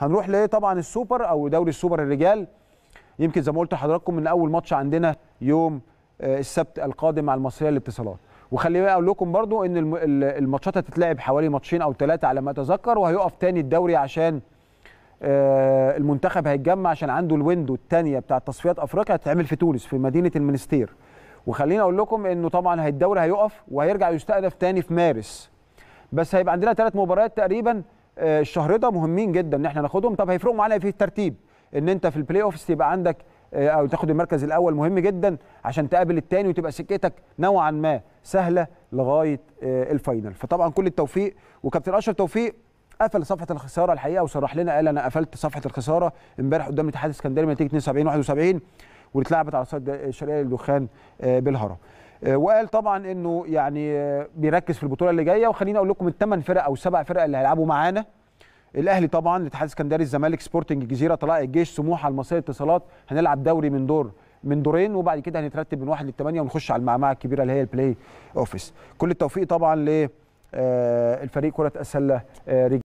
هنروح لطبعا السوبر او دوري السوبر الرجال يمكن زي ما قلت لحضراتكم من اول ماتش عندنا يوم آه، السبت القادم مع المصريه للاتصالات وخلي بقى اقول لكم برضو ان الماتشات هتتلعب حوالي ماتشين او ثلاثه على ما اتذكر وهيقف تاني الدوري عشان آه، المنتخب هيتجمع عشان عنده الويندو الثانيه بتاع تصفيات افريقيا هتتعمل في تونس في مدينه المنستير وخليني اقول لكم انه طبعا الدوري هيقف وهيرجع يستأنف تاني في مارس بس هيبقى عندنا ثلاث مباريات تقريبا آه، الشهر ده مهمين جدا ان احنا ناخدهم طب هيفرقوا معانا إيه في الترتيب ان انت في البلاي اوفس يبقى عندك آه، او تاخد المركز الاول مهم جدا عشان تقابل الثاني وتبقى سكتك نوعا ما سهله لغايه آه، الفاينل فطبعا كل التوفيق وكابتن اشرف توفيق قفل صفحه الخساره الحقيقه وصرح لنا قال انا قفلت صفحه الخساره امبارح قدام الاتحاد الاسكندري نتيجه 72 71 واتلعبت على صعيد الشرقيه للدخان بالهرم آه، وقال طبعا انه يعني آه، بيركز في البطوله اللي جايه وخليني اقول لكم الثمان فرق او السبع فرق اللي هيلعبوا معانا الاهلي طبعا الاتحاد السكندري الزمالك سبورتنج الجزيره طلائع الجيش سموحه المصريه اتصالات هنلعب دوري من دور من دورين وبعد كده هنترتب من واحد للثمانيه ونخش على المعمعه الكبيره اللي هي البلاي اوفيس كل التوفيق طبعا ل آه، الفريق كره السله